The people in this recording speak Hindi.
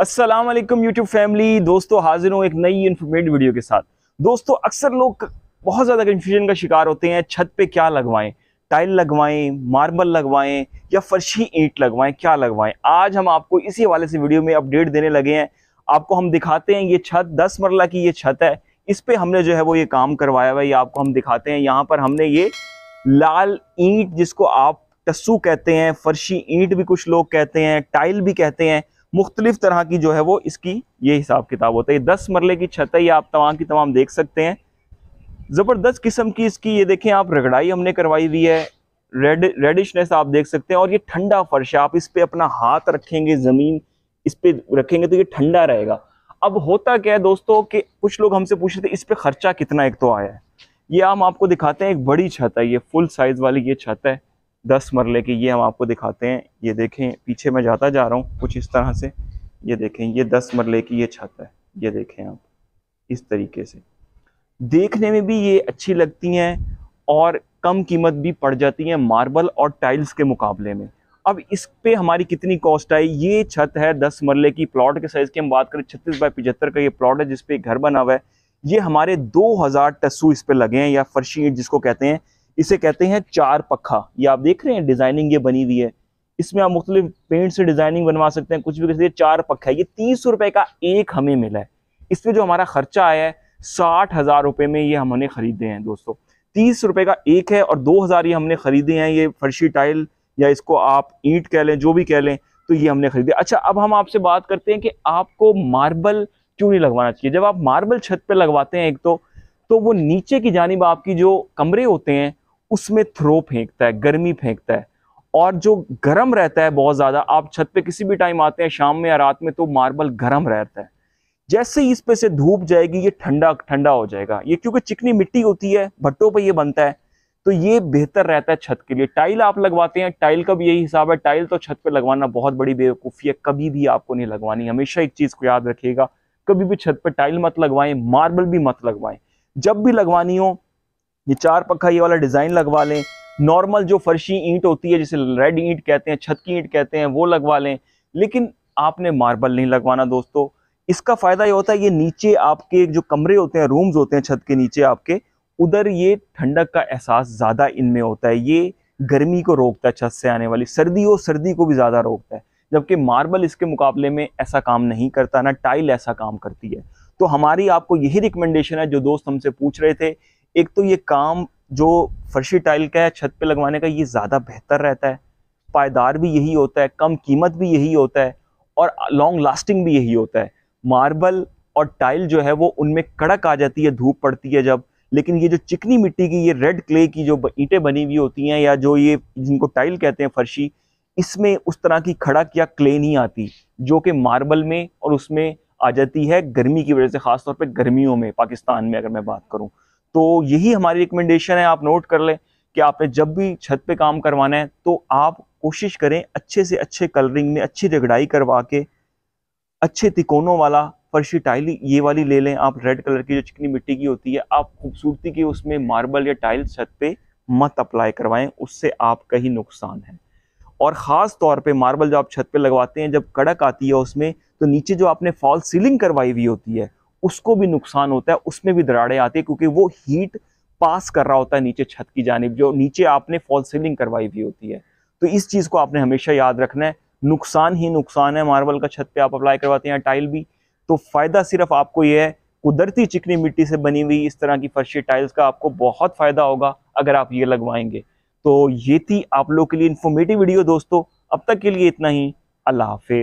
अस्सलाम वालेकुम यूट्यूब फैमिली दोस्तों हाजिर हूँ एक नई इन्फॉर्मेटिव वीडियो के साथ दोस्तों अक्सर लोग बहुत ज़्यादा कन्फ्यूजन का शिकार होते हैं छत पे क्या लगवाएं टाइल लगवाएं मार्बल लगवाएं या फर्शी ईंट लगवाएं क्या लगवाएं आज हम आपको इसी हवाले से वीडियो में अपडेट देने लगे हैं आपको हम दिखाते हैं ये छत दस मरला की ये छत है इस पर हमने जो है वो ये काम करवाया हुआ ये आपको हम दिखाते हैं यहाँ पर हमने ये लाल ईंट जिसको आप टस्सू कहते हैं फर्शी ईंट भी कुछ लोग कहते हैं टाइल भी कहते हैं मुख्तलिफ तरह की जो है वो इसकी ये हिसाब किताब होता है दस मरले की छत है ये आप तमाम की तमाम देख सकते हैं ज़बरदस्त किस्म की इसकी ये देखें आप रगड़ाई हमने करवाई हुई है रेड रेडिशनेस आप देख सकते हैं और ये ठंडा फर्श है आप इस पर अपना हाथ रखेंगे ज़मीन इस पर रखेंगे तो ये ठंडा रहेगा अब होता क्या है दोस्तों कि कुछ लोग हमसे पूछ रहे थे इस पर ख़र्चा कितना एक तो आया है ये हम आपको दिखाते हैं एक बड़ी छत है ये फुल साइज़ वाली ये छत है दस मरले की ये हम आपको दिखाते हैं ये देखें पीछे मैं जाता जा रहा हूँ कुछ इस तरह से ये देखें ये दस मरले की ये छत है ये देखें आप इस तरीके से देखने में भी ये अच्छी लगती हैं और कम कीमत भी पड़ जाती हैं मार्बल और टाइल्स के मुकाबले में अब इस पे हमारी कितनी कॉस्ट आई ये छत है दस मरले की प्लॉट के साइज़ की हम बात करें छत्तीस बाई पिचहत्तर का ये प्लॉट है जिसपे घर बना हुआ है ये हमारे दो हज़ार टस्सू इस पर लगे हैं या फर्शी जिसको कहते हैं इसे कहते हैं चार पखा ये आप देख रहे हैं डिज़ाइनिंग ये बनी हुई है इसमें आप मुख्तलिफ पेंट से डिज़ाइनिंग बनवा सकते हैं कुछ भी कर चार पखा है ये तीस रुपए का एक हमें मिला है इसमें जो हमारा खर्चा आया है साठ हज़ार रुपये में ये हमने ख़रीदे हैं दोस्तों तीस रुपए का एक है और दो हज़ार ये हमने ख़रीदे हैं ये फर्शी टाइल या इसको आप ईंट कह लें जो भी कह लें तो ये हमने ख़रीदे अच्छा अब हम आपसे बात करते हैं कि आपको मार्बल क्यों नहीं लगवाना चाहिए जब आप मार्बल छत पर लगवाते हैं एक तो तो वो नीचे की जानब आपकी जो कमरे होते हैं उसमें थ्रो फेंकता है गर्मी फेंकता है और जो गर्म रहता है बहुत ज़्यादा आप छत पे किसी भी टाइम आते हैं शाम में या रात में तो मार्बल गर्म रहता है जैसे ही इस पे से धूप जाएगी ये ठंडा ठंडा हो जाएगा ये क्योंकि चिकनी मिट्टी होती है भट्टों पर यह बनता है तो ये बेहतर रहता है छत के लिए टाइल आप लगवाते हैं टाइल का भी यही हिसाब है टाइल तो छत पर लगवाना बहुत बड़ी बेवकूफ़ी है कभी भी आपको नहीं लगवानी हमेशा एक चीज़ को याद रखिएगा कभी भी छत पर टाइल मत लगवाएं मार्बल भी मत लगवाएं जब भी लगवानी हो ये चार पक्खा ये वाला डिज़ाइन लगवा लें नॉर्मल जो फर्शी ईंट होती है जिसे रेड ईंट कहते हैं छत की ईंट कहते हैं वो लगवा लें लेकिन आपने मार्बल नहीं लगवाना दोस्तों इसका फ़ायदा ये होता है ये नीचे आपके जो कमरे होते हैं रूम्स होते हैं छत के नीचे आपके उधर ये ठंडक का एहसास ज़्यादा इनमें होता है ये गर्मी को रोकता है छत से आने वाली सर्दी और सर्दी को भी ज़्यादा रोकता है जबकि मार्बल इसके मुकाबले में ऐसा काम नहीं करता ना टाइल ऐसा काम करती है तो हमारी आपको यही रिकमेंडेशन है जो दोस्त हमसे पूछ रहे थे एक तो ये काम जो फर्शी टाइल का है छत पे लगवाने का ये ज़्यादा बेहतर रहता है पायदार भी यही होता है कम कीमत भी यही होता है और लॉन्ग लास्टिंग भी यही होता है मार्बल और टाइल जो है वो उनमें कड़क आ जाती है धूप पड़ती है जब लेकिन ये जो चिकनी मिट्टी की ये रेड क्ले की जो ईंटें बनी हुई होती हैं या जो ये जिनको टाइल कहते हैं फर्शी इसमें उस तरह की खड़क या क्ले नहीं आती जो कि मार्बल में और उसमें आ जाती है गर्मी की वजह से खासतौर पर गर्मियों में पाकिस्तान में अगर मैं बात करूँ तो यही हमारी रिकमेंडेशन है आप नोट कर लें कि आपने जब भी छत पे काम करवाना है तो आप कोशिश करें अच्छे से अच्छे कलरिंग में अच्छी रगड़ाई करवा के अच्छे तिकोनों वाला फर्शी टाइल ये वाली ले लें आप रेड कलर की जो चिकनी मिट्टी की होती है आप खूबसूरती की उसमें मार्बल या टाइल छत पे मत अप्लाई करवाएं उससे आपका ही नुकसान है और ख़ास तौर पे मार्बल जो आप छत पे लगवाते हैं जब कड़क आती है उसमें तो नीचे जो आपने फॉल सीलिंग करवाई हुई होती है उसको भी नुकसान होता है उसमें भी दराड़े आती है क्योंकि वो हीट पास कर रहा होता है नीचे छत की जानब जो नीचे आपने फॉल सीलिंग करवाई हुई होती है तो इस चीज़ को आपने हमेशा याद रखना है नुकसान ही नुकसान है मार्बल का छत पे आप अप्लाई करवाते हैं टाइल भी तो फ़ायदा सिर्फ आपको ये है कुदरती चिकनी मिट्टी से बनी हुई इस तरह की फर्शी टाइल्स का आपको बहुत फ़ायदा होगा अगर आप ये लगवाएंगे तो ये थी आप लोग के लिए इन्फॉर्मेटिव वीडियो दोस्तों अब तक के लिए इतना ही अल्लाह हाफि